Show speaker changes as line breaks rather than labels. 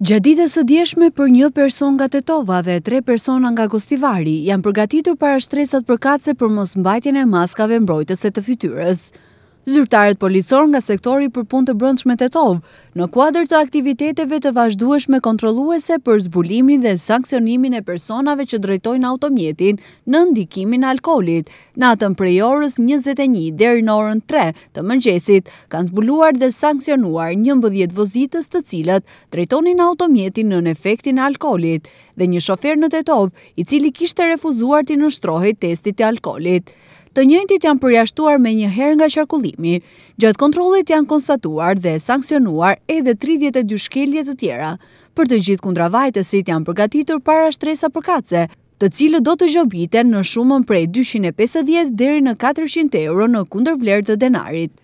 Gjadit e së djeshme për një person nga Tetova dhe tre persona nga Gostivari janë përgatitur para shtresat përkatse për mos mbajtjene maskave mbrojtëse të fytyrës. Zyrtarët policor nga sektori për punë të brëndshme të tovë, në kuadrë të aktiviteteve të vazhdueshme kontroluese për zbulimin dhe sankcionimin e personave që drejtojnë automjetin në ndikimin alkolit. Në atëm prej orës 21 dhe në orën 3 të mëngjesit, kanë zbuluar dhe sankcionuar një mbëdhjet vozitës të cilat drejtonin automjetin në efektin alkolit dhe një shofer në të tovë i cili kishte refuzuar të nështrohe testit të alkolit të njëjtit janë përjashtuar me një her nga qarkullimi. Gjatë kontrolit janë konstatuar dhe sankcionuar edhe 32 shkeljet të tjera. Për të gjithë kundra vajtësit janë përgatitur para shtresa përkace, të cilë do të gjobiten në shumën prej 250 deri në 400 euro në kundër vlerë të denarit.